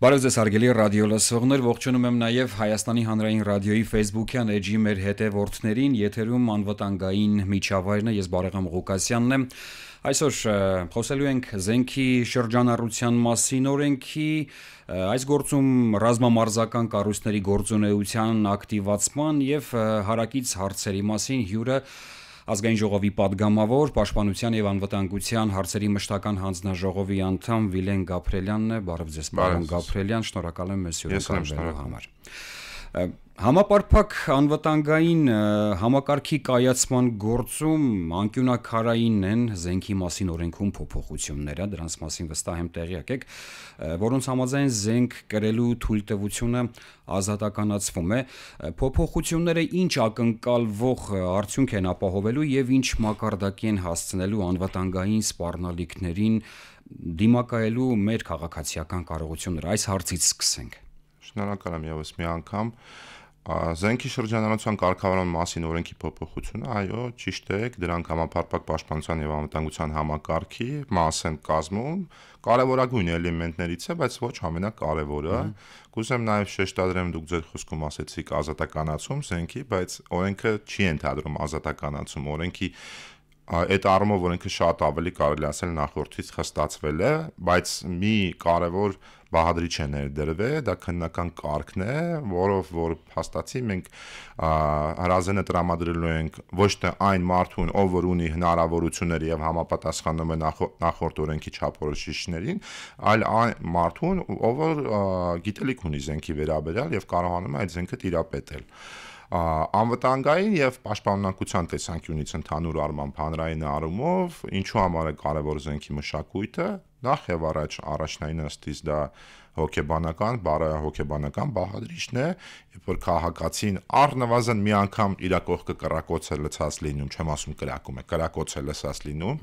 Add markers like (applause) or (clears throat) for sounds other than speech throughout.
Բարև ձեզ հարգելի ռադիո լսողներ, ողջունում եմ նաև Հայաստանի հանրային ռադիոյի Facebook-յան էջի մեր հետևորդներին, եթերում անվտանգային միջավայրն է, ես Բարեգամ Ղուկասյանն եմ։ Այսօր խոսելու ենք զենքի շրջանառության մասին օրենքի այս գործում ռազմամարզական կառույցների գործունեության ակտիվացման եւ հարակից հարցերի մասին հյուրը Ազգային ժողովի падգամավոր, պաշտպանության եւ անվտանգության հարցերի մշտական հանձնաժողովի անդամ Վիլեն Գաբրելյանն է, բարև ձեզ, պարոն Գաբրելյան, շնորհակալ եմ մեզ հյուրընկալելու համար։ Ես Համապարփակ անվտանգային համակարգի կայացման գործում անկյունակարային են զենքի մասին օրենքում փոփոխությունները, դրանց մասին վստահ եմ տեղյակ եք, որոնց համաձայն զենք կրելու թույլտվությունը ազատականացվում է։ Փոփոխությունները ինչ ակնկալվող արդյունք են ապահովելու եւ ինչ մակարդակի են հասցնելու անվտանգային սպառնալիքներին դիմակայելու մեր քաղաքացիական կարողությունները։ Այս հարցից սկսենք։ Շնորհակալ եմ եւս մի անգամ Զենքի շրջանառության կարգավորման մասին օրենքի փոփոխությունը, այո, ճիշտ է, դրանք համապարփակ պաշտպանության եւ անվտանգության համակարգի մաս են կազմում, կարևորագույն էլեմենտներից է, բայց ոչ ամենակարևորը։ Կուզեմ նաեւ շեշտադրեմ, դուք ձեր խոսքում ասեցիք ազատականացում զենքի, բայց օրենքը չի ընդհանրում ազատականացում, օրենքի այդ առումով օրենքը շատ ավելի կարելի ասել նախորդից խստացվել է, բայց մի կարևոր բահադրիչ է ներդրվել, դա քննական կարգն է, որով որ հաստատի մենք հրազենը տրամադրելու ենք ոչ թե այն մարդուն, ով որ ունի հնարավորություններ եւ համապատասխանում է նախորդ օրենքի չափորոշիչներին, այլ այն մարդուն, ով որ գիտելիք ունի զենքի վերաբերյալ եւ կարողանում է այդ զենքը տիրապետել։ Ա, անվտանգային եւ պաշտպանունակության տեսանկյունից ընդհանուր առմամբ հանրային առումով ինչու համար է կարևոր զենքի մշակույթը նախ եւ առաջ առաջնային ըստից դա հոգեբանական, բարոյահոգեբանական բաղադրիչն է, երբ որ քաղաքացին առնվազն մի անգամ իր կողքը կրակոց է լցած լինում, չեմ ասում կրակում է, կրակոց է լցած լինում։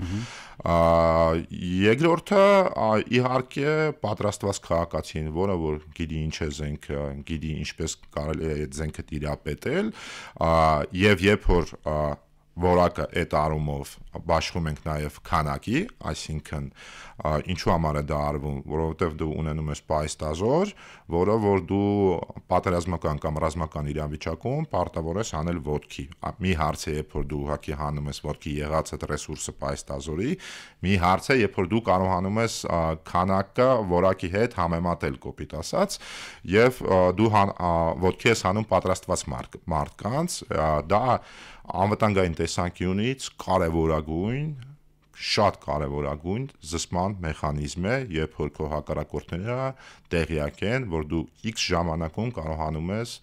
Երկրորդը իհարկե պատրաստված քաղաքացին, որը որ գիտի ինչ է զենք, գիտի ինչպես կարելի է այդ զենքը տիրապետել, եւ երբ որ որակը այդ առումով աշխում ենք նաև քանակի, այսինքն ինչու համար է դա արվում, որովհետև դու ունենում ես պայստազոր, որը որ դու պատերազմական կամ ռազմական իրավիճակում պարտավոր ես անել ոդքի։ Մի հարց է, երբ որ դու ուղակի հանում ես ոդքի եղած այդ ռեսուրսը պայստազորի, մի հարց է, երբ որ դու կարողանում ես քանակը որակի հետ համեմատել կոպիտ ասած, եւ դու ոդքի ես հանում պատրաստված մարդ, մարդկանց, դա անվտանգային տեսանկյունից կարևորագույն շատ կարևորագույն զսման մեխանիզմ է, երբ որ քո հակառակորդները տեղյակ են, որ դու X ժամանակում կարողանում ես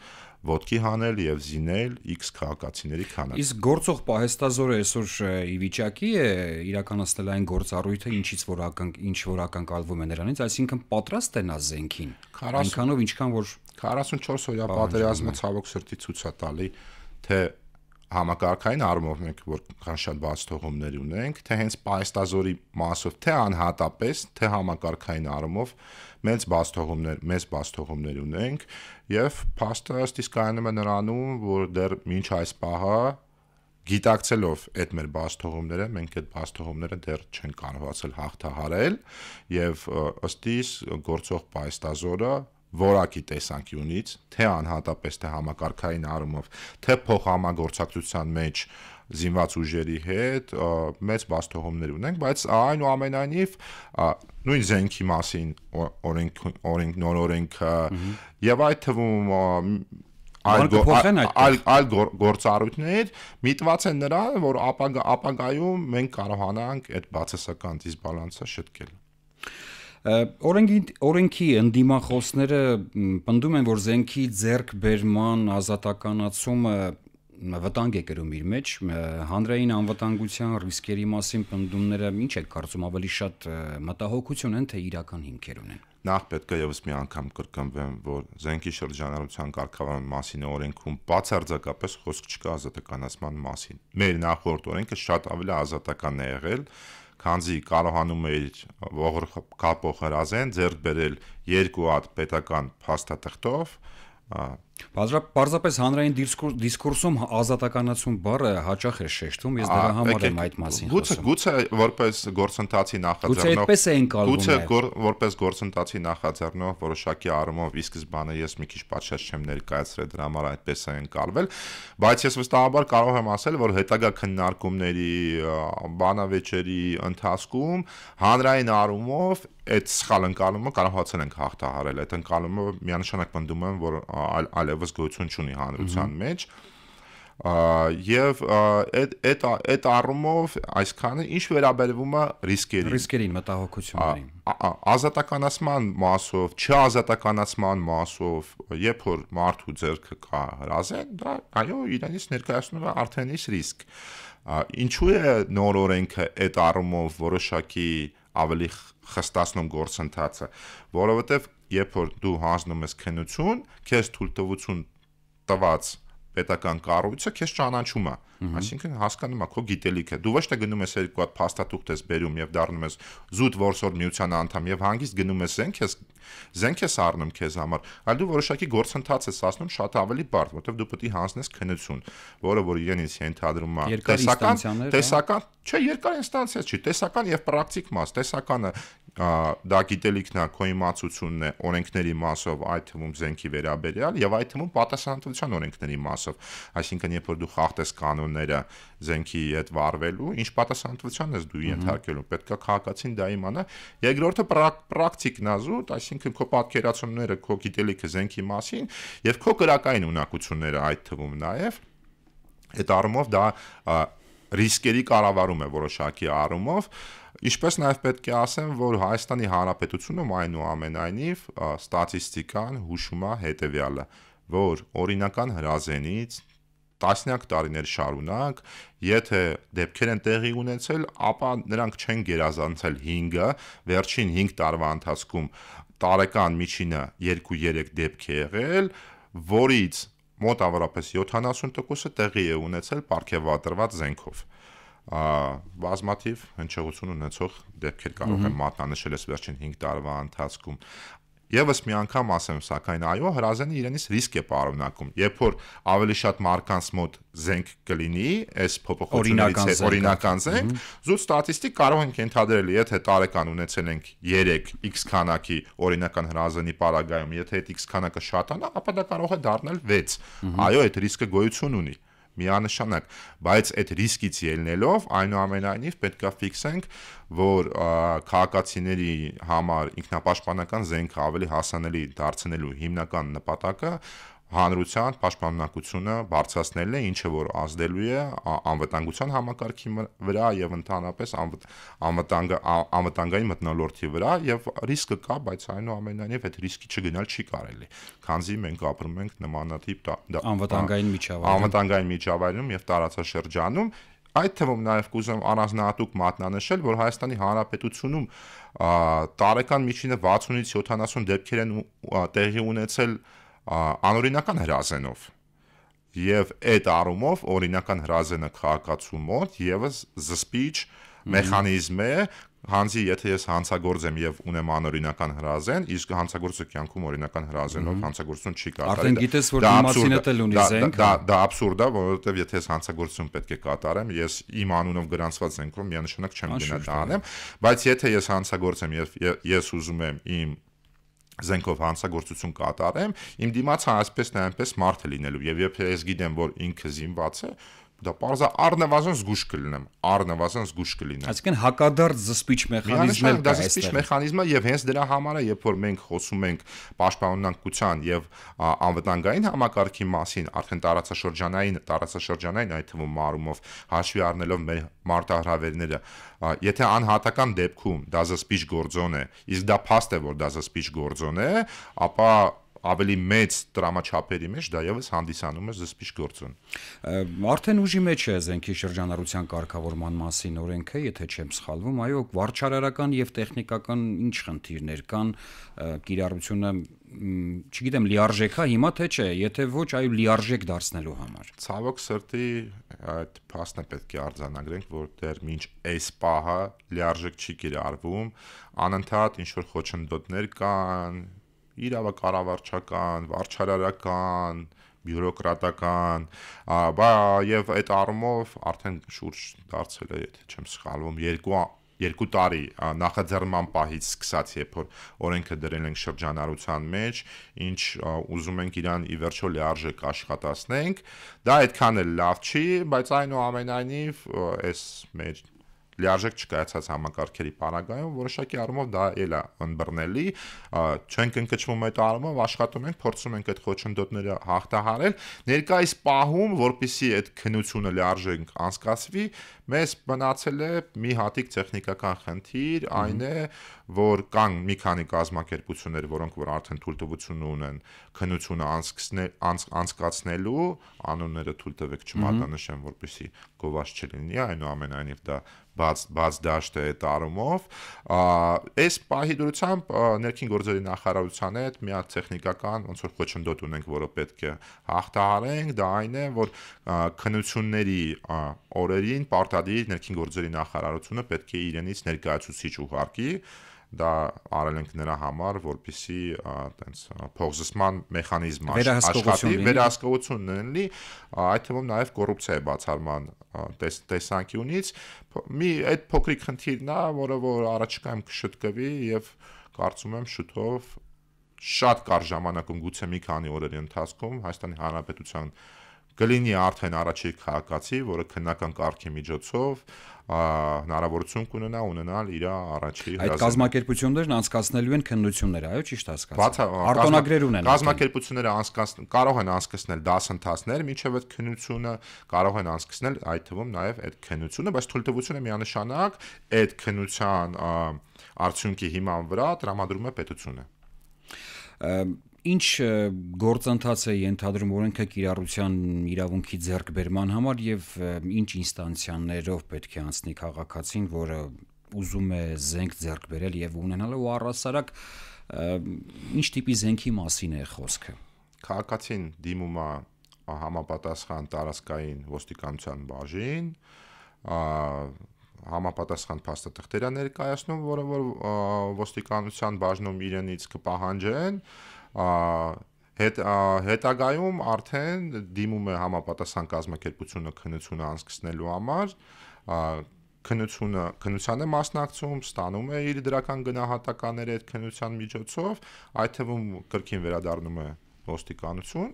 ոդկի հանել եւ զինել X քաղաքացիների քանակը։ Իսկ գործող պահեստազորը այսօր ի վիճակի է իրականացնել այն գործառույթը, ինչից որ ական ինչ որ ականկալվում է նրանից, այսինքն պատրաստ են ազենքին։ Այնքանով ինչքան որ 44 օրյա պատերազմը ցավոք սրտի ցույց է տալի, թե համակարգային առումով մենք որքան շատ բաց թողումներ ունենք, թե հենց պայստազորի մասով, թե անհատապես, թե համակարգային առումով մեծ բաց թողումներ, մեծ բաց թողումներ ունենք եւ փաստը ըստ իսկ կայանում է նրանում, որ դեռ մինչ այս պահը գիտակցելով այդ մեր բաստողումները, մենք այդ բաստողումները դեռ չեն կարողացել հաղթահարել եւ ըստիս գործող պայստազորը որակի տեսանկյունից, թե անհատապես, թե համակարգային առումով, թե փոխհամագործակցության մեջ զինված ուժերի հետ մեծ բաստողումներ ունենք, բայց այնուամենայնիվ նույն զենքի մասին օրենք օրենք նոր օրենքը եւ այդ թվում այլ այլ այլ գործառույթներ միտված են նրան, որ ապագա ապագայում մենք կարողանանք այդ բացասական դիսբալանսը շտկել։ Օրենքի օրենքի ընդդիմախոսները պնդում են, որ զենքի ձերկբերման ազատականացումը վտանգ է կրում իր մեջ հանրային անվտանգության ռիսկերի մասին պնդումները ինչ է կարծում ավելի շատ մտահոգություն են թե իրական հիմքեր ունեն նախ պետք է եւս մի անգամ կրկնվեմ որ զենքի շրջանառության կարգավորման մասին օրենքում բացարձակապես խոսք չկա ազատականացման մասին մեր նախորդ օրենքը շատ ավելի ազատական է եղել քանզի կարողանում էր ողր կապող հրազեն ձեռք բերել երկու հատ պետական փաստաթղթով Պարզապես հանրային դիսկուրսում ազատականացում բառը հաճախ է շեշտում, ես դրա համար եմ այդ մասին խոսում։ Գուցե գուցե որպես գործընթացի նախաձեռնող Գուցե այդպես են կալվում։ Գուցե որպես գործընթացի նախաձեռնող որոշակի առումով ի սկզբանե ես մի քիչ պատշաճ չեմ ներկայացրել դրա համար այդպես են կալվել, բայց ես վստահաբար կարող եմ ասել, որ հետագա քննարկումների բանավեճերի ընթացքում հանրային առումով այդ սխալ ընկալումը կարող հացել ենք հաղթահարել։ Այդ ընկալումը միանշանակ մտնում եմ, որ այլ այլևս գոյություն չունի հանրության մեջ եւ այդ այդ այդ առումով այսքանը ինչ վերաբերվում է ռիսկերին ռիսկերին մտահոգություններին ազատականացման մասով չազատականացման մասով երբ որ մարդու ձեռքը կա հրազեն դա այո իրանից ներկայացնում է արդեն իսկ ռիսկ ինչու է նոր օրենքը այդ առումով որոշակի ավելի խստացնում գործընթացը, որովհետև երբ որ դու հանձնում ես քնություն, քեզ թույլտվություն տված պետական կառույցը քեզ ճանաչում է այսինքն հասկանում է քո գիտելիքը դու ոչ թե գնում ես երկու հատ փաստաթուղթ ես բերում եւ դառնում ես զուտ որսոր միության անդամ եւ հանգիստ գնում ես զենք ես զենք ես առնում քեզ համար այլ դու որոշակի գործընթաց ես ասնում շատ ավելի բարդ որովհետեւ դու պետք է հանձնես քնություն որը որ իրենից ենթադրում է տեսական հա։ տեսական չէ երկար ինստանցիա չի տեսական եւ պրակտիկ մաս տեսականը դա գիտելիքն է, քո իմացությունն է օրենքների մասով, այդ թվում զենքի վերաբերյալ եւ այդ թվում պատասխանատվության օրենքների մասով։ Այսինքն, երբ որ դու խախտես կանոնները զենքի հետ վարվելու, ինչ պատասխանատվության ես դու ենթարկելու, պետքա քաղաքացին դա իմանա։ Երկրորդը պրակտիկն ազուտ, այսինքն քո պատկերացումները, քո գիտելիքը զենքի մասին եւ քո քրակային ունակությունները այդ թվում նաեւ այդ առումով դա ռիսկերի կառավարում է որոշակի առումով, Ինչպես նաև պետք է ասեմ, որ Հայաստանի Հանրապետությունում այնուամենայնիվ ստատիստիկան հուշում է հետևյալը, որ օրինական հրազենից տասնյակ տարիներ շարունակ, եթե դեպքեր են տեղի ունեցել, ապա նրանք չեն գերազանցել 5-ը, վերջին 5 տարվա ընթացքում տարեկան միջինը 2-3 դեպք է եղել, որից մոտավորապես 70%-ը տեղի է ունեցել ապարքեվատրված զենքով բազմաթիվ հնչեղություն ունեցող դեպքեր կարող եմ մատնանշել այս վերջին 5 տարվա ընթացքում։ Եվս մի անգամ ասեմ, սակայն այո, հրազենը իրենից ռիսկ է պարունակում։ Երբ որ ավելի շատ մարկանց մոտ զենք կլինի, այս փոփոխությունից օրինական զենք, զուտ ստատիստիկ կարող են ենթադրել, եթե տարեկան ունեցել ենք 3 x քանակի օրինական հրազենի պարագայում, եթե այդ x քանակը շատանա, ապա դա կարող է դառնալ 6։ Այո, այդ ռիսկը գոյություն ունի միանշանակ, բայց այդ ռիսկից ելնելով այնուամենայնիվ պետքա ֆիքսենք, որ քաղաքացիների համար ինքնապաշտպանական զենքը ավելի հասանելի դարձնելու հիմնական նպատակը հանրության պաշտպանունակությունը բարձրացնելն է, ինչը որ ազդելու է անվտանգության համակարգի վրա եւ ընդհանրապես անվտանգ անվտանգային մտնոլորտի վրա եւ ռիսկը կա, բայց այնուամենայնիվ այդ ռիսկի չգնալ չի կարելի։ Քանզի մենք ապրում ենք նմանատիպ անվտանգային միջավայրում, անվտանգային միջավայրում եւ տարածաշրջանում Այդ թվում նաև կուզեմ առանձնահատուկ մատնանշել, որ Հայաստանի Հանրապետությունում տարեկան միջինը 60-ից 70 դեպքեր են տեղի ունեցել ու, անօրինական հրազենով։ Եվ այդ առումով օրինական հրազենը քաղաքացու մոտ եւս զսպիչ մեխանիզմ է, հանձի եթե ես հանցագործ եմ եւ ունեմ անօրինական հրազեն, իսկ հանցագործը կյանքում օրինական հրազենով հանցագործություն չի կատարել։ Արդեն գիտես, որ դիմացին էլ ունի զենք։ Դա դա աբսուրդ է, որովհետեւ եթե ես հանցագործություն պետք է կատարեմ, ես իմ անունով գրանցված զենքում միանշանակ չեմ գնա տանեմ, բայց եթե ես հանցագործ եմ եւ ես ուզում եմ իմ զենքով հանցագործություն կատարեմ, իմ դիմացը այսպես թե այնպես մարդ է լինելու եւ եթե ես գիտեմ, որ ինքը զինված է, դա parza առնվազն զգուշ կլինեմ, առնվազն զգուշ կլինեմ։ Այսինքն հակադարձ զսպիչ մեխանիզմն է դա զսպիչ մեխանիզմը եւ հենց դրա համար է, երբ որ մենք խոսում ենք պաշտպանունակության եւ անվտանգային համակարգի մասին, արդեն տարածաշրջանային, տարածաշրջանային այդ թվում մարումով հաշվի առնելով մեր մարտահրավերները, եթե անհատական դեպքում դա զսպիչ գործոն է, իսկ դա փաստ է, որ դա զսպիչ գործոն է, ապա ավելի մեծ դրամաչափերի մեջ դա եւս հանդիսանում է զսպիչ գործոն։ Արդեն ուժի մեջ է զենքի շրջանառության կարգավորման մասին օրենքը, եթե չեմ սխալվում, այո, վարչարարական եւ տեխնիկական ինչ խնդիրներ կան կիրառությունը չգիտեմ լիարժեք է հիմա թե չէ, եթե ոչ, այո լիարժեք դարձնելու համար։ Ցավոք սրտի այդ փաստը պետք է արձանագրենք, որ դեռ մինչ այս պահը լիարժեք չի կիրառվում, անընդհատ ինչ որ խոչընդոտներ կան, իրավակառավարչական, վարչարարական, բյուրոկրատական, բա եւ այդ առումով արդեն շուրջ դարձել է, եթե չեմ սխալվում, երկու երկու տարի նախաձեռնման պահից սկսած երբ որ օրենքը դրել ենք շրջանառության մեջ, ինչ ուզում ենք իրան ի վերջո լիարժեք աշխատացնենք, դա այդքան էլ լավ չի, բայց այնուամենայնիվ այս մեջ լիարժեք չկայացած համակարգերի պարագայում որոշակի առումով դա էլ է ընբռնելի, չենք ընկճվում այդ առումով, աշխատում ենք, փորձում ենք այդ խոչընդոտները հաղթահարել։ Ներկայիս պահում, որpիսի այդ քնությունը լիարժեք անցկացվի, մեզ մնացել է մի հատիկ տեխնիկական խնդիր, այն է, որ կան մի քանի կազմակերպություններ, որոնք որ արդեն թույլտվություն ունեն քննությունը անցկացնել անցկացնելու, անունները թույլ տվեք չմատանշեմ, որպեսի գովաշ չլինի, այնուամենայնիվ դա բաց բաց դաշտ է այդ առումով այս պահի դրությամբ ներքին գործերի նախարարության հետ մի հատ տեխնիկական ոնց որ խոչընդոտ ունենք որը պետք է հաղթահարենք դա այն է որ քնությունների օրերին պարտ արտադիր ներքին գործերի նախարարությունը պետք է իրենից ներկայացուցիչ ուղարկի դա արել ենք նրա համար, որպիսի այտենց փողզսման մեխանիզմ աշխատի, վերահսկողություն լինի, այդ թվում նաև կոռուպցիայի բացառման տեսանկյունից մի այդ փոքրիկ խնդիրն է, որը որ առաջիկայում կշտկվի եւ կարծում եմ շուտով շատ կար ժամանակում գուցե մի քանի օրերի ընթացքում Հայաստանի Հանրապետության կլինի արդեն առաջի քաղաքացի, որը քննական կարգի միջոցով հնարավորություն կունենա ունենալ իր առաջի հրաժարական։ Այդ կազմակերպություններն անցկացնելու են քննություններ, այո, ճիշտ հասկացա։ Արտոնագրեր ունեն։ Կազմակերպությունները անցկացնել կարող են անցկացնել դասընթացներ, միջև այդ քննությունը, կարող են անցկացնել այդ թվում նաև այդ քննությունը, բայց թույլտվությունը միանշանակ այդ քննության արդյունքի հիման վրա տրամադրում է պետությունը ինչ գործընթաց է ենթադրում օրենքը կիրառության իրավունքի ձեռքբերման համար եւ ինչ ինստանցիաներով պետք է անցնի քաղաքացին, որը ուզում է զենք ձեռք բերել եւ ունենալ ու առասարակ ինչ տիպի զենքի մասին է խոսքը։ Քաղաքացին դիմում է համապատասխան տարածքային ոստիկանության բաժին, համապատասխան փաստաթղթեր ներկայացնում, որը որ ոստիկանության բաժնում իրենից կպահանջեն, որ, հետ հետագայում արդեն դիմում է համապատասխան կազմակերպությունը քննությունը անցկացնելու համար քննությունը քննությանը մասնակցում, ստանում է իր դրական գնահատականները այդ քննության միջոցով, այդ թվում կրկին վերադառնում է ոստիկանություն,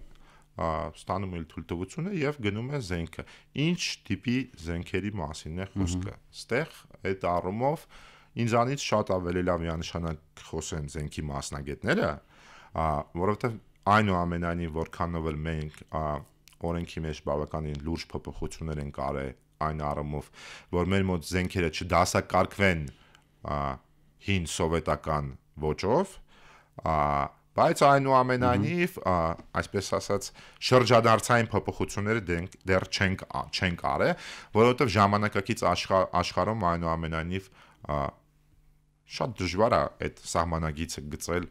ստանում է թույլտվությունը եւ գնում է զենքը։ Ինչ տիպի զենքերի մասին է խոսքը։ Ստեղ այդ առումով ինձանից շատ ավելի լավ միանշանակ խոսեն զենքի մասնագետները, որովհետեւ այնուամենայնիվ որքանով էլ մենք օրենքի մեջ բավականին լուրջ փոփոխություններ են կարել այն առումով, որ մեր մոտ զենքերը չդասակարգվեն հին սովետական ոճով, բայց այնուամենայնիվ, այսպես ասած, շրջադարձային փոփոխությունները դեռ չենք չենք արել, որովհետև ժամանակակից աշխարհում այնուամենայնիվ շատ դժվար է այդ սահմանագիծը գծել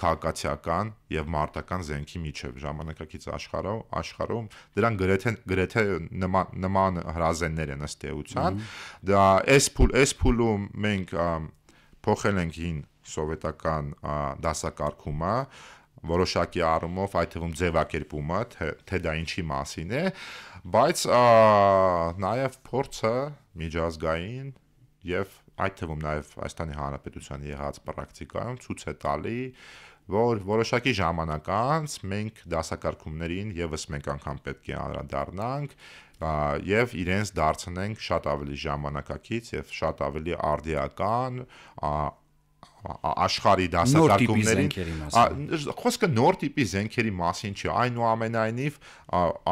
քաղաքացիական եւ մարտական զենքի միջև ժամանակակից աշխարհով աշխարհում դրան գրեթե գրեթե նման նման հրազեններ են ըստ էության դա այս փուլ այս փուլում մենք փոխել ենք հին սովետական դասակարգումը որոշակի առումով այդ թվում ձևակերպումը թե, թե դա ինչի մասին է բայց նաեւ փորձը միջազգային եւ այդ թվում նաեւ Հայաստանի Հանրապետության եղած պրակտիկայում ցույց է տալի որ որոշակի ժամանակ անց մենք դասակարգումներին եւս մեկ անգամ պետք է անդրադառնանք եւ իրենց դարձնենք շատ ավելի ժամանակակից եւ շատ ավելի արդիական աշխարհի դասակարգումներին խոսքը նոր տիպի զենքերի մասին չի այնուամենայնիվ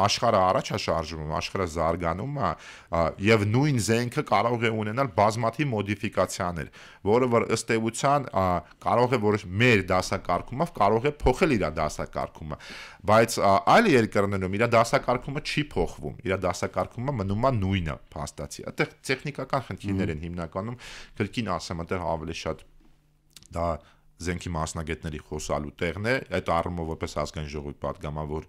աշխարհը առաջաշարժվում աշխարհը զարգանում է եւ նույն զենքը կարող է ունենալ բազմաթիվ մոդիֆիկացիաներ որը որ ըստ էության կարող է որ մեր դասակարգումով կարող է փոխել իր դասակարգումը բայց այլ երկրներում իր դասակարգումը չի փոխվում իր դասակարգումը մնում է նույնը փաստացի այդտեղ տեխնիկական խնդիրներ են հիմնականում քրկին ասեմ այդտեղ ավելի շատ դա զենքի մասնագետների խոսալու տեղն է այդ առումով որպես ազգային ժողովի падգամավոր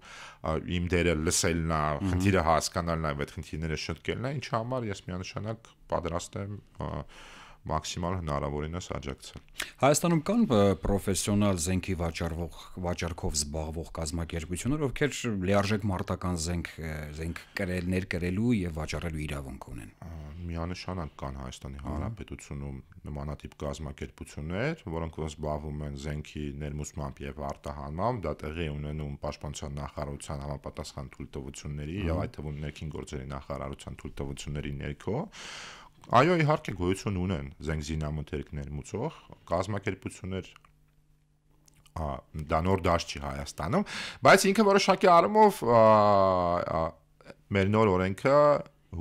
իմ դերը լսելն է խնդիրը հասկանալն է այդ խնդիրները շտկելն է ինչի համար ես միանշանակ պատրաստ եմ և, մաքսիմալ հնարավորինս աջակցել։ Հայաստանում կան պրոֆեսիոնալ զենքի վաճառվող վաճառքով զբաղվող կազմակերպություններ, ովքեր լիարժեք մարտական զենք զենք կրել, ներկրելու եւ վաճառելու իրավունք ունեն։ Միանշանակ կան Հայաստանի Հանրապետությունում նմանատիպ կազմակերպություններ, որոնք զբաղվում են զենքի ներմուծմամբ եւ արտահանմամբ, դա տեղի ունենում Պաշտպանության նախարարության համապատասխան թույլտվությունների եւ այդ թվում ներքին գործերի նախարարության թույլտվությունների ներքո Այո, իհարկե գոյություն ունեն զենգզինամթերքներ մուծող կազմակերպություններ ա դա նոր դաշտ չի Հայաստանում, բայց ինքը որոշակի առումով մեր նոր օրենքը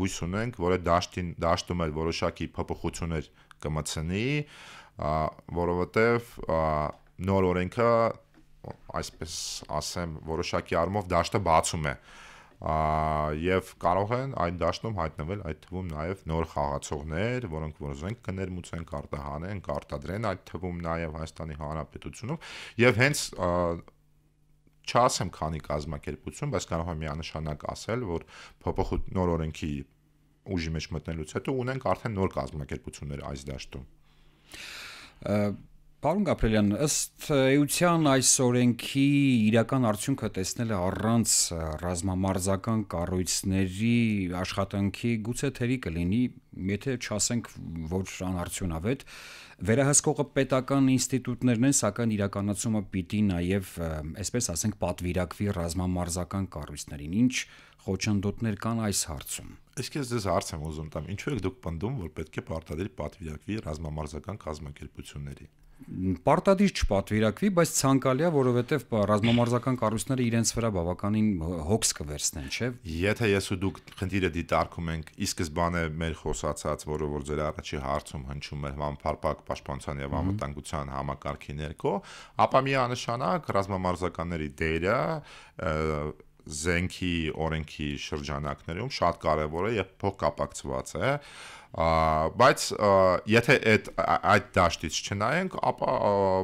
հույս ունենք, որ այդ դաշտին դաշտում էլ որոշակի փոփոխություններ կմցնի, որովհետև նոր օրենքը այսպես ասեմ, որոշակի առումով դաշտը բացում է։ Ա, եւ կարող են այն դաշտում հայտնվել այդ թվում նաեւ նոր խաղացողներ, որոնք որոշենք կներմուծեն, կարտահանեն, կարտադրեն այդ թվում նաեւ Հայաստանի Հանրապետությունում եւ հենց չասեմ քանի կազմակերպություն, բայց կարող եմ միանշանակ ասել, որ փոփոխ նոր օրենքի ուժի մեջ մտնելուց հետո ունենք արդեն նոր կազմակերպություններ այս դաշտում Պարոն Գաբրելյան, ըստ էության այս օրենքի իրական արդյունքը տեսնելը առանց ռազմամարզական կառույցների աշխատանքի գուցե թերի կլինի, եթե չասենք, որ անարդյունավետ վերահսկողը պետական ինստիտուտներն են, սակայն իրականացումը պիտի նաև, այսպես ասենք, պատվիրակվի ռազմամարզական կառույցներին։ Ինչ խոչընդոտներ կան այս հարցում։ Իսկ ես ձեզ հարց եմ ուզում տամ, ինչու եք դուք պնդում, որ պետք է պարտադիր պատվիրակվի ռազմամարզական կազմակերպությունների պարտադիր չպատվիրակվի, բայց ցանկալի է, որովհետև ռազմամարզական կառույցները իրենց վրա բավականին հոգս կվերցնեն, չէ՞։ Եթե ես ու դուք խնդիրը դիտարկում ենք, ի սկզբանե մեր խոսացած, որը որ ձեր առաջի հարցում հնչում էր համապարփակ պաշտպանության եւ անվտանգության համակարգի ներքո, ապա միանշանակ ռազմամարզականների դերը զենքի օրենքի շրջանակներում շատ կարևոր է եւ փոխկապակցված է բայց եթե այդ այդ դաշտից չնայենք ապա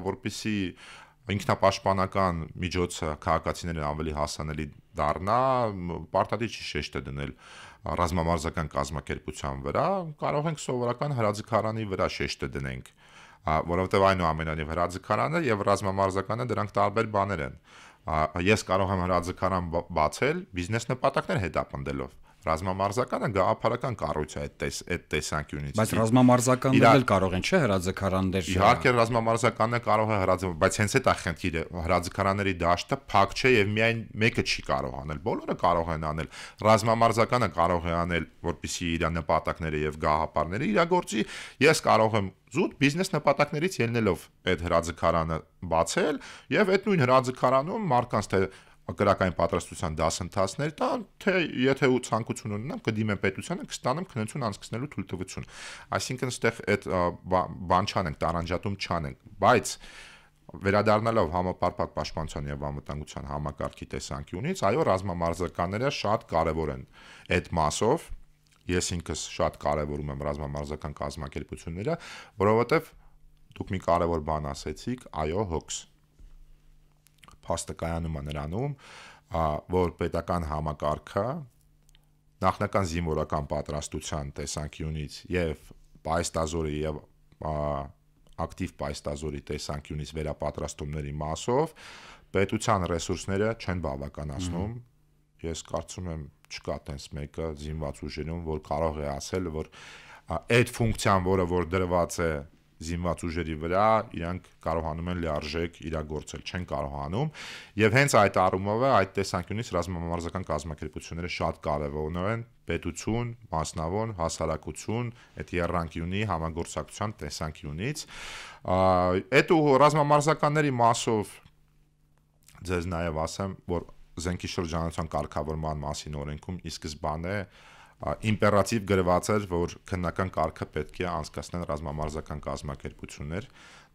որպիսի ինքնապաշտպանական միջոցը քաղաքացիներին ավելի հասանելի դառնա պարտադիր չի շեշտը դնել ռազմամարզական կազմակերպության վրա կարող ենք սովորական հրաձգարանի վրա շեշտը դնենք որովհետև այնուամենայնիվ հրաձգարանը եւ ռազմամարզականը դրանք տարբեր բաներ են։ Ա, ես կարող եմ հրաձգարան բացել բիզնես նպատակներ հետապնդելով Ռազմամարզականը գաղափարական կառույց է այդ տես այդ տեսանկյունից։ Բայց ռազմամարզականները էլ կարող են, չէ՞, հրաձգարաններ։ Իհարկե ռազմամարզականը կարող է հրաձ, բայց հենց այդ է խնդիրը, հրաձգարանների դաշտը փակ չէ եւ միայն մեկը չի կարող անել, բոլորը կարող են անել։ Ռազմամարզականը կարող է անել, որպիսի իր նպատակները եւ գաղափարները իրագործի։ Ես կարող եմ զուտ բիզնես նպատակներից ելնելով այդ հրաձգարանը բացել եւ այդ նույն հրաձգարանում մարդկանց թե կրակային պատրաստության դասընթացներ տան, թե եթե ու ցանկություն ունենամ, կդիմեմ պետությանը, կստանամ քննություն անցկացնելու թույլտվություն։ Այսինքն, այստեղ այդ բան չանենք, տարանջատում չանենք, բայց վերադառնալով համապարփակ պաշտպանության եւ անվտանգության համակարգի տեսանկյունից, այո, ռազմամարզականները շատ կարեւոր են այդ մասով։ Ես ինքս շատ կարևորում եմ ռազմամարզական կազմակերպությունները, որովհետեւ դուք մի կարևոր բան ասեցիք, այո, հոգս փաստակայանում է նրանում, որ պետական համակարգը նախնական զինվորական պատրաստության տեսանկյունից եւ պայստազորի եւ ակտիվ պայստազորի տեսանկյունից վերապատրաստումների մասով պետության ռեսուրսները չեն բավականացնում։ Ես կարծում եմ չկա տենց մեկը զինված ուժերում, որ կարող է ասել, որ այդ ֆունկցիան, որը որ դրված է զինված ուժերի վրա իրանք կարողանում են լիարժեք իրագործել, չեն կարողանում։ Եվ հենց այդ առումով է այդ տեսանկյունից ռազմամարզական կազմակերպությունները շատ կարևոր են պետություն, մասնավոր, հասարակություն, այդ երանգյունի համագործակցության տեսանկյունից։ Այդ ու ռազմամարզականների մասով ձեզ նաև ասեմ, որ զենքի շրջանության կարգավորման մասին օրենքում ի սկզբանե իմպերատիվ գրված էր, որ քննական կարգը պետք է անցկացնեն ռազմամարզական կազմակերպություններ,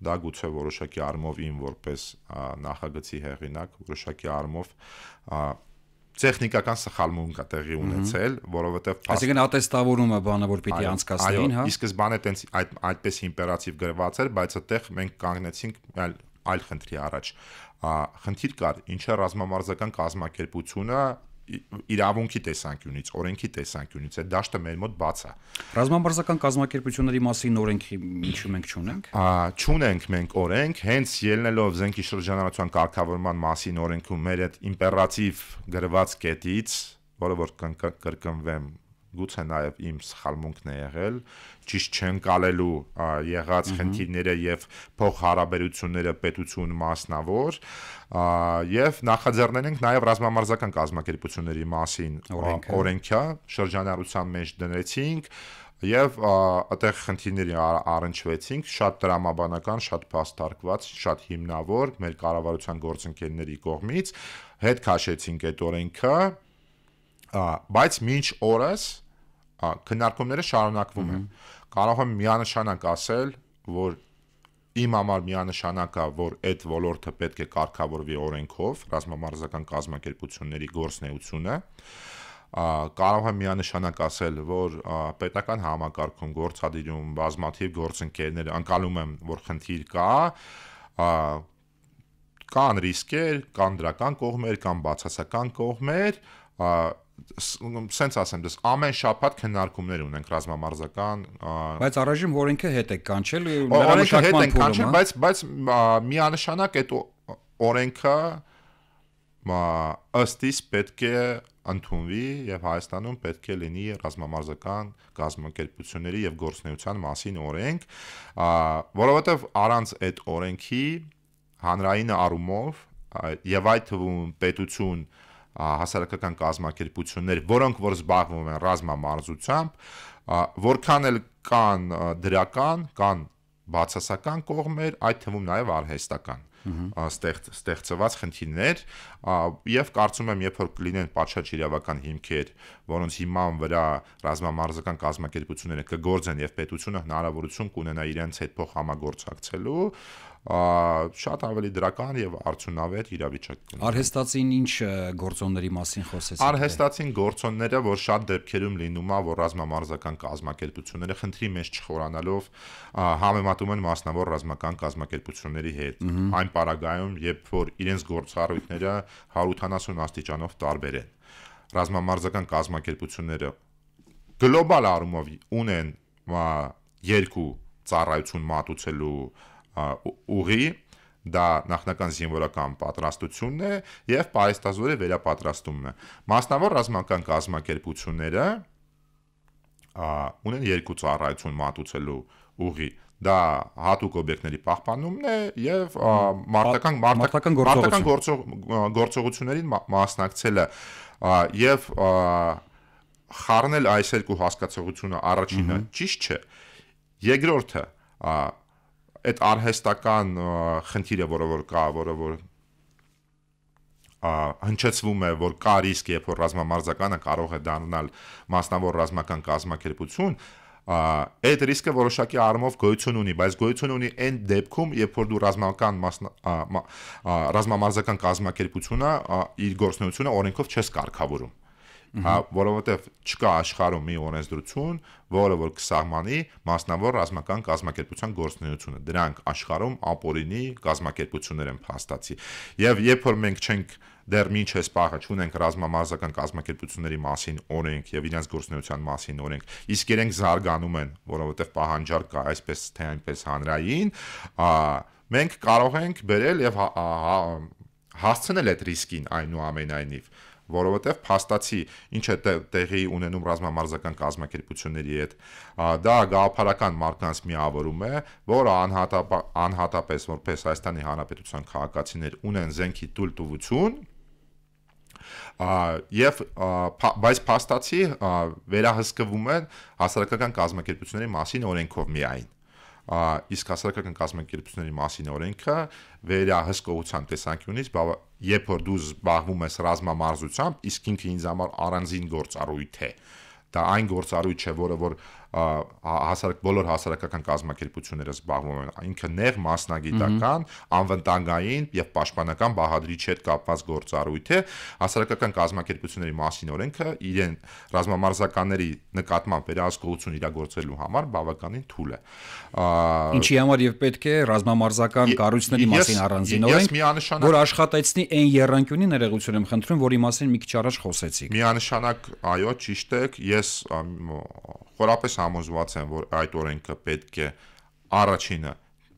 դա գուցե որոշակի արմով իմ որպես նախագծի հեղինակ, որոշակի արմով տեխնիկական սխալում կա տեղի ունեցել, որովհետև Այսինքն ատեստավորումը բանը որ պիտի անցկացնեին, հա։ Այո, ի սկզբանե տենց այդ այդպես իմպերատիվ գրված էր, բայց այդտեղ մենք կանգնեցինք այլ այլ խնդրի առաջ։ Խնդիր կար, ինչը ռազմամարզական կազմակերպությունը իրավունքի տեսանկյունից, օրենքի տեսանկյունից այդ դաշտը մեր մոտ բաց է։ Ռազմամարզական կազմակերպությունների մասին օրենքի ինչու մենք չունենք։ Ա չունենք մենք օրենք, հենց ելնելով Զենքի շրջանառության կարգավորման մասին օրենքում մեր այդ իմպերատիվ գրված կետից, որը որ կրկնվեմ, գուցե նաև իմ սխալմունքն է եղել, ճիշտ չընկալելու եղած խնդիրները եւ փոխհարաբերությունները պետություն մասնավոր, եւ նախաձեռնել ենք նաև ռազմամարզական կազմակերպությունների մասին օրենքա շրջանառության մեջ դնեցինք Եվ այդեղ խնդիրների առնչվեցինք շատ դրամաբանական, շատ փաստարկված, շատ հիմնավոր մեր կառավարության գործընկերների կողմից հետ քաշեցինք այդ օրենքը, բայց մինչ օրս Հա, քննարկումները շարունակվում են։ Կարող եմ միանշանակ ասել, որ իմ համար միանշանակ է, որ այդ ոլորտը պետք է կարգավորվի օրենքով, ռազմամարզական կազմակերպությունների գործնեությունը։ Կարող եմ միանշանակ ասել, որ պետական համակարգում գործադիրում բազմաթիվ գործընկերներ անկալում եմ, որ խնդիր կա, կան ռիսկեր, կան դրական կողմեր, կան բացասական կողմեր, սենց ասեմ, դες ամեն շաբաթ քննարկումներ ունենք ռազմամարզական, բայց առայժմ օրենքը հետ է կանչել ու նրա մշակման հետ են կանչել, բայց բայց միանշանակ այդ օրենքը ըստիս պետք է ընդունվի եւ Հայաստանում պետք է լինի ռազմամարզական գազམ་ակերպությունների եւ գործնեության մասին օրենք, որովհետեւ առանց այդ օրենքի հանրային առումով եւ այդ թվում պետություն և հասարակական կազմակերպություններ, որոնք որ զբաղվում են ռազմամարզությամբ, որքան էլ կան դրական, կան բացասական կողմեր, այդ թվում նաև արհեստական ստեղծ ստեղծված խնդիրներ եւ կարծում եմ երբ որ կլինեն պատշաճ իրավական հիմքեր, որոնց հիման վրա ռազմամարզական կազմակերպությունները կգործեն եւ պետությունը հնարավորություն կունենա իրենց հետ փոխհամագործակցելու, շատ ավելի դրական եւ արդյունավետ իրավիճակ կունենա։ Արհեստացին ինչ գործոնների մասին խոսեցիք։ Արհեստացին գործոնները, որ շատ դեպքերում լինում է, որ ռազմամարզական կազմակերպությունները խնդրի մեջ չխորանալով համեմատում են մասնավոր ռազմական կազմակերպությունների հետ։ Այն պարագայում, երբ որ իրենց գործառույթները 180 աստիճանով տարբեր են։ Ռազմամարզական կազմակերպությունները գլոբալ առումով ունեն երկու ծառայություն մատուցելու ուղի դա նախնական զինվորական պատրաստությունն է եւ պարեստազորի վերապատրաստումն է մասնավոր ռազմական կազմակերպությունները ունեն երկու ծառայություն մատուցելու ուղի դա հատուկ օբյեկտների պահպանումն է եւ մարտական մարտական մարտական գործողություններին մասնակցելը եւ խառնել այս երկու հասկացողությունը առաջինը ճիշտ չէ երկրորդը այդ արհեստական խնդիրը, որը որ կա, որը որ հնչեցվում է, որ կա ռիսկ, երբ որ ռազմամարզականը կարող է դառնալ մասնավոր ռազմական կազմակերպություն, այդ ռիսկը որոշակի արմով գոյություն ունի, բայց գոյություն ունի այն դեպքում, երբ որ դու ռազմական ռազմամարզական կազմակերպությունը իր գործունեությունը օրենքով չես կարգավորում հա, որովհետև չկա աշխարհում մի օրենսդրություն, որը որ կսահմանի մասնավոր ռազմական կազմակերպության գործունեությունը։ Դրանք աշխարհում ապօրինի կազմակերպություններ են փաստացի։ Եվ երբ որ մենք չենք դեռ ոչ էս պահը չունենք ռազմամարզական կազմակերպությունների մասին օրենք եւ իրենց գործունեության մասին օրենք, իսկ իրենք զարգանում են, որովհետեւ պահանջարկ կա այսպես թե այնպես հանրային, ա, մենք կարող ենք վերել եւ հա, հա, հասցնել այդ ռիսկին այնուամենայնիվ։ այն որովհետև փաստացի ինչ է տեղի ունենում ռազմամարզական կազմակերպությունների հետ, դա գաղափարական մարքանց միավորում է, որը անհատապ, անհատապես որպես Հայաստանի Հանրապետության քաղաքացիներ ունեն զենքի դուլտվություն եւ բայց փաստացի վերահսկվում են հասարակական կազմակերպությունների մասին օրենքով միայն իսկ հասարակական կազմակերպությունների մասին օրենքը վերահսկողության տեսանկյունից երբ որ դու զբաղվում ես ռազմամարզությամբ իսկ ինքը ինձ համար առանձին գործառույթ է դա այն գործառույթ չէ որը որ, որ Հա, հասարակ բոլոր հասարակական կազմակերպությունները զբաղվում են ինքը նեղ մասնագիտական, անվտանգային եւ պաշտպանական բաղադրիչ հետ կապված գործառույթ է հասարակական կազմակերպությունների մասին օրենքը իրեն ռազմամարզականների նկատմամբ վերահսկողություն իրագործելու համար բավականին թույլ է ինչի համար եւ պետք է ռազմամարզական կառույցների մասին առանձին օրենք որ աշխատեցնի այն երանգյունի ներեգություն եմ խնդրում որի մասին մի քիչ առաջ խոսեցիք միանշանակ այո ճիշտ է ես խորապես համոզված եմ, որ այդ օրենքը պետք է առաջինը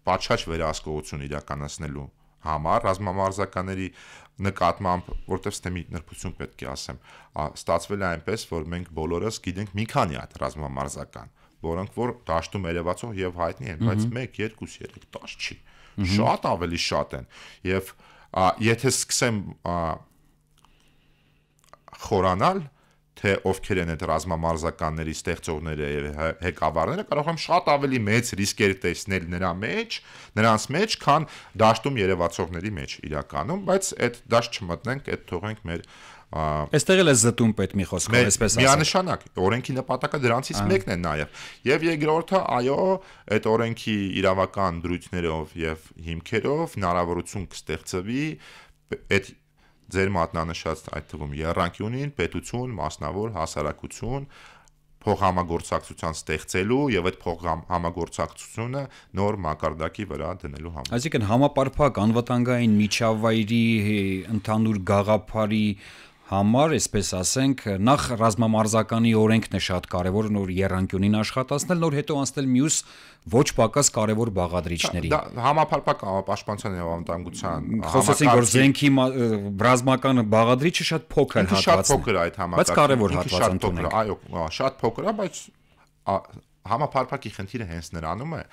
պատշաճ վերահսկողություն իրականացնելու համար ռազմամարզականների նկատմամբ, որտեղ ստեմի նրբություն պետք է ասեմ, ստացվել է այնպես, որ մենք բոլորս գիտենք մի քանի հատ ռազմամարզական, որոնք որ դաշտում երևացող եւ հայտնի են, բայց 1, 2, 3 10 չի։ Շատ ավելի շատ են եւ եթե սկսեմ խորանալ, թե ովքեր են այդ ռազմամարզականների ստեղծողները եւ ղեկավարները, կարող եմ շատ ավելի մեծ ռիսկեր տեսնել նրա մեջ, նրանց մեջ, քան դաշտում երևացողների մեջ իրականում, բայց այդ դաշտ չմտնենք, այդ թողենք մեր Այստեղ էլ է զտում պետ մի խոսքով, այսպես ասած։ Միանշանակ, օրենքի նպատակը դրանցից մեկն է նաև։ Եվ երկրորդը, այո, այդ օրենքի իրավական դրույթներով եւ հիմքերով հնարավորություն կստեղծվի այդ ձեր մատնանշած այդ թվում երրանքյունին, պետություն, մասնավոր, հասարակություն փոխհամագործակցության ստեղծելու եւ այդ փոխհամագործակցությունը նոր մակարդակի վրա դնելու համար։ Այսինքն համապարփակ անվտանգային միջավայրի ընդհանուր գաղափարի համար, այսպես ասենք, նախ ռազմամարզականի օրենքն է շատ կարևոր, նոր երանգյունին աշխատացնել, նոր հետո անցնել մյուս ոչ պակաս կարևոր բաղադրիչների։ Դա համապարփակ պաշտպանության եւ անվտանգության խոսեցինք, որ զենքի ռազմական բաղադրիչը շատ փոքր հատված է։ Շատ փոքր այդ համակարգը։ Բայց կարևոր հատված ընդունենք։ Այո, շատ փոքր է, բայց համապարփակի խնդիրը հենց նրանում է,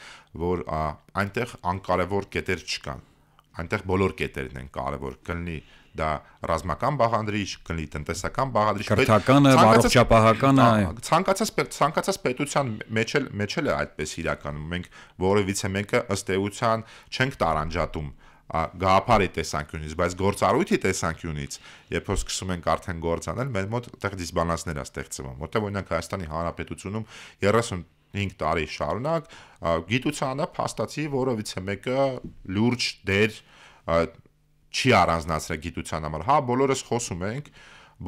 որ այնտեղ անկարևոր կետեր չկան։ Այնտեղ բոլոր կետերն են կարևոր, կլինի դա ռազմական բաղադրիչ, գլի տնտեսական բաղադրիչ, քրթականը, առողջապահականը, ցանկացած ցանկացած պետության մեջ էլ մեջ էլ է այդպես իրականում։ Մենք որևիցե մեկը ըստ էության չենք տարանջատում գաղափարի տեսանկյունից, բայց գործառույթի տեսանկյունից, երբ որ սկսում ենք արդեն գործանել, մեր մոտ այդտեղ դիսբալանսներ է ստեղծվում, որտեղ օրինակ Հայաստանի Հանրապետությունում 35 տարի շարունակ գիտությանը փաստացի, որովից է մեկը լուրջ դեր չի առանձնացրել գիտության համար։ Հա, բոլորս խոսում ենք,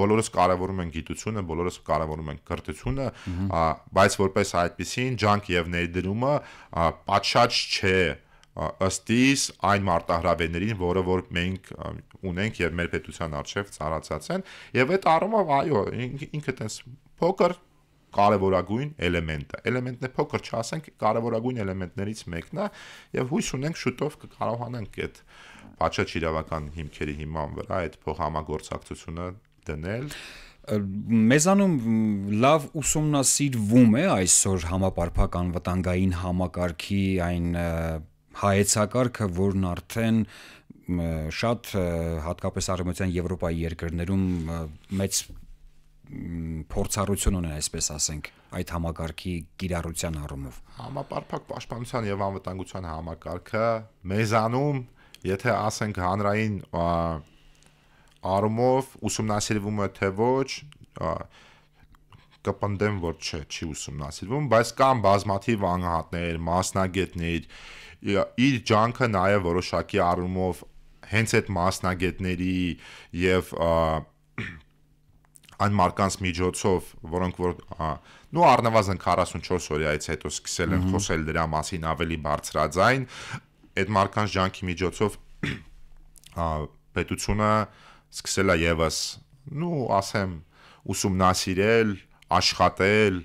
բոլորս կարևորում են գիտությունը, բոլորս կարևորում են կրթությունը, բայց որպես այդպեսին ջանք եւ ներդրումը պատշաճ չէ ըստիս այն մարտահրավերներին, որը որ մենք ունենք եւ մեր պետության արժեվ ծառացած են, եւ այդ առումով այո, ինքը տես փոքր կարևորագույն էլեմենտը։ Էլեմենտն է փոքր չասենք, կարևորագույն էլեմենտներից մեկն է եւ հույս ունենք շուտով կկարողանանք այդ աչաչ իրավական հիմքերի հիման վրա այդ փոխհամագործակցությունը դնել մեզանում լավ ուսումնասիրվում է այսօր համապարփական վտանգային համակարգի այն հայեցակարգը, որն արդեն շատ հատկապես արևմտյան Եվրոպայի երկրներում մեծ փորձառություն ունեն, այսպես ասենք, այդ համակարգի գիրառության առումով։ Համապարփակ պաշտպանության եւ անվտանգության համակարգը մեզանում Եթե ասենք հանրային արումով ուսումնասիրվում է թե ոչ, կպնդեմ, որ չէ, չի ուսումնասիրվում, բայց կան բազմաթիվ անհատներ, մասնագետներ, իր ջանքը նաև որոշակի առումով հենց այդ մասնագետների եւ այն մարկանց միջոցով, որոնք որ նու առնվազն 44 օրյայից հետո սկսել են խոսել դրա մասին ավելի բարձրաձայն, այդ մարքանց ջանքի միջոցով (clears throat) պետությունը սկսել է եւս, ну, ասեմ, ուսումնասիրել, աշխատել,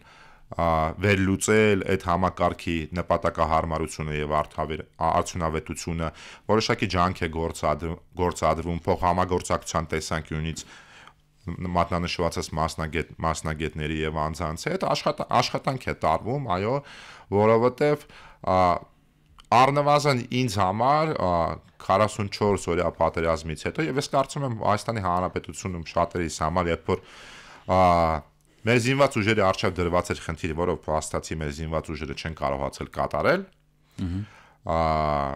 վերլուծել այդ համակարգի նպատակահարմարությունը եւ արդյունավետությունը որոշակի ջանք է գործադրում գործադրվում փոխհամագործակցության տեսանկյունից մատնանշվածած մասնագետ մասնագետների եւ անձանց հետ աշխատ, աշխատանք է տարվում այո որովհետեւ Առնվազն ինձ համար 44 օրյա պատերազմից հետո եւ ես կարծում եմ Հայաստանի Հանրապետությունում շատերիս համար երբ որ մեր զինված ուժերի արչավ դրված էր խնդիր, որով փաստացի մեր զինված ուժերը չեն կարողացել կատարել։ Ահա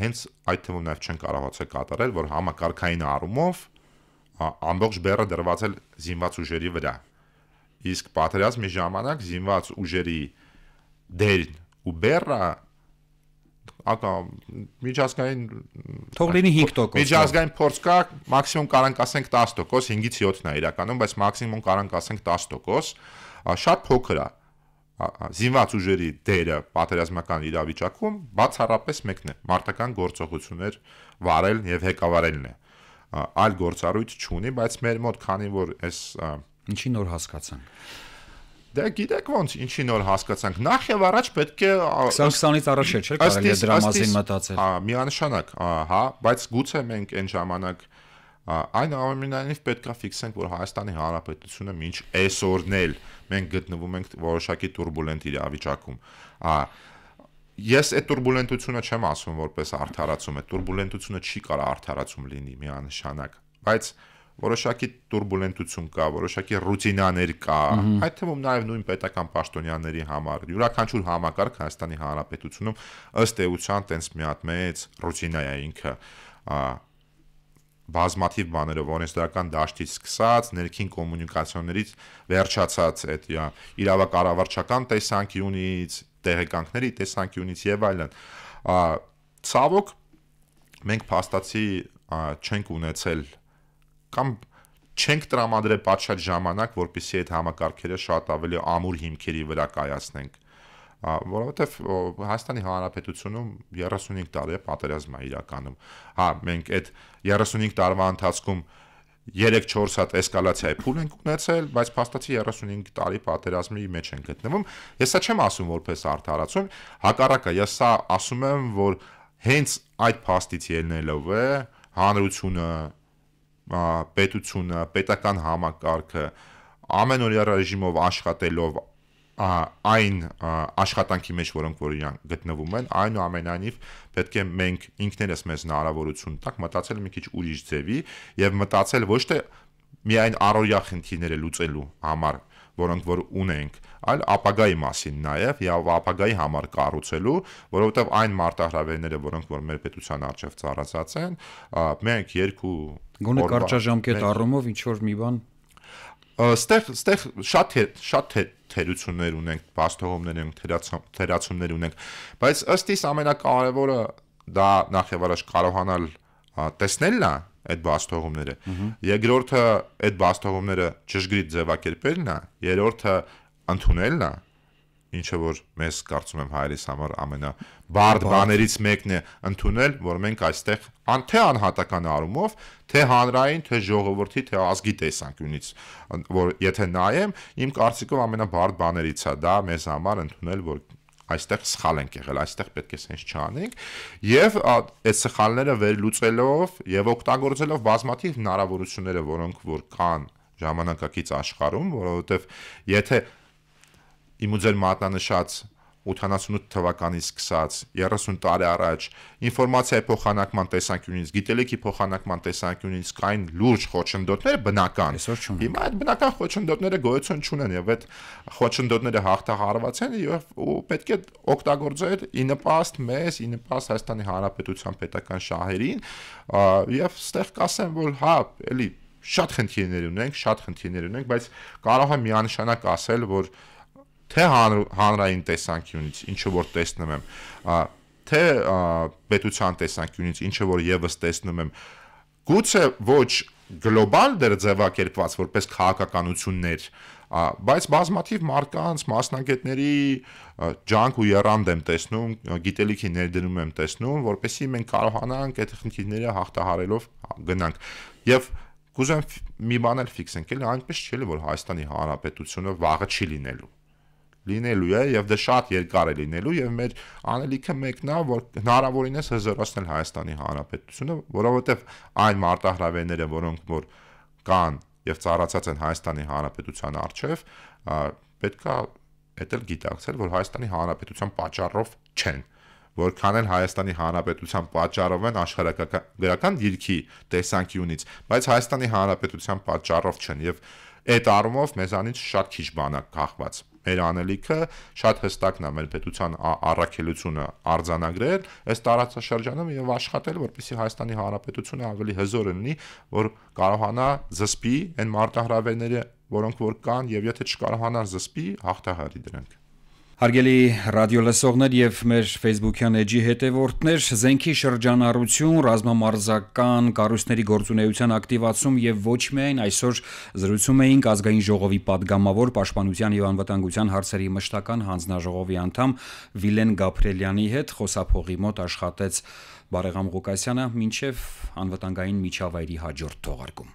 հենց այդ թվում նաև չեն կարողացել կատարել, որ համակարգային առումով ամբողջ բեռը դրված է զինված ուժերի վրա։ Իսկ պատերազմի ժամանակ զինված ուժերի դերն ու բեռը ակա միջազգային թող լինի 5%։ Միջազգային փորձ կա, մաքսիմում կարանք ասենք 10%, 5-ից 7-ն է իրականում, բայց մաքսիմում կարանք ասենք 10%, շատ փոքր է զինված ուժերի դերը պատերազմական իրավիճակում բացառապես մեկն է մարտական գործողություններ վարելն եւ ղեկավարելն է այլ գործառույթ չունի բայց մեր մոտ քանի որ այս ինչի նոր հասկացան Դե գիտեք ոնց, ինչի նոր հասկացանք։ Նախ եւ առաջ պետք է 2020-ից առաջ չէ՞ կարելի դրա մասին մտածել։ Հա, միանշանակ, հա, բայց գուցե մենք այն ժամանակ այն ամենայնիվ պետքա ֆիքսենք, որ Հայաստանի Հանրապետությունը մինչ այսօրն էլ մենք գտնվում ենք որոշակի турբուլենտ իրավիճակում։ Ա ես այդ турբուլենտությունը չեմ ասում որպես արդարացում, այդ турբուլենտությունը չի կարող արդարացում լինի միանշանակ, բայց որոշակի турբուլենտություն կա, որոշակի ռուտինաներ կա, այդ թվում նաև նույն պետական պաշտոնյաների համար։ Յուրաքանչյուր համակարգ Հայաստանի Հանրապետությունում ըստ էության տենց մի հատ մեծ ռուտինա է ինքը բազմաթիվ բաներով օրենսդրական դաշտից սկսած ներքին կոմունիկացիաներից վերջացած այդ իրավակառավարչական տեսանկյունից, տեղեկանքների տեսանկյունից եւ այլն։ Ցավոք մենք փաստացի չենք ունեցել կամ չենք տրամադրել պատշաճ ժամանակ, որպեսզի այդ համակարգերը շատ ավելի ամուր հիմքերի վրա կայացնենք որովհետև Հայաստանի Հանրապետությունում 35 տարի է պատերազմը իրականում։ Հա, մենք այդ 35 տարվա ընթացքում 3-4 հատ էսկալացիայի փուլ ենք ունեցել, բայց փաստացի 35 տարի պատերազմի մեջ են գտնվում։ Ես սա չեմ ասում որպես արդարացում, հակառակը ես սա ասում եմ, որ հենց այդ փաստից ելնելով է հանրությունը պետությունը, պետական համակարգը ամենօրյա ռեժիմով աշխատելով այն աշխատանքի մեջ, որոնք որ իրան գտնվում են, այնուամենայնիվ պետք է մենք ինքներս մեզ հնարավորություն տանք մտածել մի քիչ ուրիշ ձևի եւ մտածել ոչ թե միայն առօրյա խնդիրները լուծելու համար, որոնք որ ունենք, այլ ապագայի մասին նաև եւ ապագայի համար կառուցելու, որովհետեւ այն մարտահրավերները, որոնք որ մեր պետության արժեվ ծառացած են, մենք երկու գոնե կարճաժամկետ առումով ինչ որ մի բան ստեղ ստեղ շատ է շատ է թերություններ ունենք, բաստողումներ ունենք, թերացումներ ունենք, բայց ըստ իս ամենակարևորը դա նախևարաշ կարողանալ տեսնելն է այդ բաստողումները։ Երկրորդը այդ բաստողումները ճշգրիտ ձևակերպելն է, երրորդը ընդունելն է ինչը որ մեզ կարծում եմ հայերիս համար ամենաբարդ բաներից մեկն է ընդունել, որ մենք այստեղ ան թե անհատական առումով, թե հանրային, թե ժողովրդի, թե ազգի տեսանկյունից, որ եթե նայեմ, իմ կարծիքով ամենաբարդ բաներից է դա մեզ համար ընդունել, որ այստեղ սխալ ենք եղել, այստեղ պետք է sense չանենք եւ այդ սխալները վերլուծելով եւ օգտագործելով բազմաթիվ հնարավորությունները, որոնք որ կան ժամանակակից աշխարհում, որովհետեւ եթե իմ ու ձեր մատնանշած 88 թվականից սկսած 30 տարի առաջ ինֆորմացիայի փոխանակման տեսանկյունից, գիտելիքի փոխանակման տեսանկյունից կային լուրջ խոչընդոտներ բնական։ Հիմա այդ բնական խոչընդոտները գոյություն չունեն եւ այդ խոչընդոտները հաղթահարված են եւ ու պետք է օգտագործել ի նպաստ մեզ, ի նպաստ Հայաստանի Հանրապետության պետական շահերին եւ ստեղ կասեմ, որ հա, էլի շատ խնդիրներ ունենք, շատ խնդիրներ ունենք, բայց կարող եմ միանշանակ ասել, որ թե հանրային տեսանկյունից, ինչը որ տեսնում եմ, թե պետության տեսանկյունից, ինչը որ եւս տեսնում եմ, գուցե ոչ գլոբալ դեր ձևակերպված որպես քաղաքականություններ, բայց բազմաթիվ մարդկանց, մասնագետների ջանք ու երանգ եմ տեսնում, գիտելիքի ներդրում եմ տեսնում, որպեսզի մենք կարողանանք այդ խնդիրները հաղթահարելով գնանք։ Եվ կուզեմ մի բան էլ ֆիքսենք, էլ այնպես չէ, որ Հայաստանի Հանրապետությունը վաղը չի լինելու լինելու է եւ դա դե շատ երկար է լինելու եւ մեր անելիքը մեկն է որ հնարավորինս հզորացնել Հայաստանի Հանրապետությունը որովհետեւ այն մարտահրավերները որոնք որ կան եւ ծառացած են Հայաստանի Հանրապետության արչեւ պետքա էդել գիտակցել, որ Հայաստանի Հանրապետության պատճառով չեն, որքան էլ Հայաստանի Հանրապետության պատճառով են աշխարհական դիրքի տեսանկյունից, բայց Հայաստանի Հանրապետության պատճառով չեն եւ այդ առումով մեզանից շատ քիչ բան է կախված մեր անելիքը շատ հստակն է մեր պետության առաքելությունը արձանագրել այս տարածաշրջանում եւ աշխատել որպեսզի Հայաստանի Հանրապետությունը ավելի հզոր լինի որ կարողանա զսպի այն մարտահրավերները որոնք որ կան եւ եթե չկարողանան զսպի հաղթահարի դրանք Հարգելի ռադիոլսողներ եւ մեր Facebook-յան էջի հետևորդներ, Զենքի շրջանառություն, ռազմամարզական կառույցների գործունեության ակտիվացում եւ ոչ միայն այսօր զրուցում էինք ազգային ժողովի падգամավոր պաշտպանության եւ անվտանգության հարցերի մշտական հանձնաժողովի անդամ Վիլեն Գաբրելյանի հետ խոսափողի մոտ աշխատեց Բարեգամ Ղուկասյանը, ինչև անվտանգային միջավայրի հաջորդ թողարկում։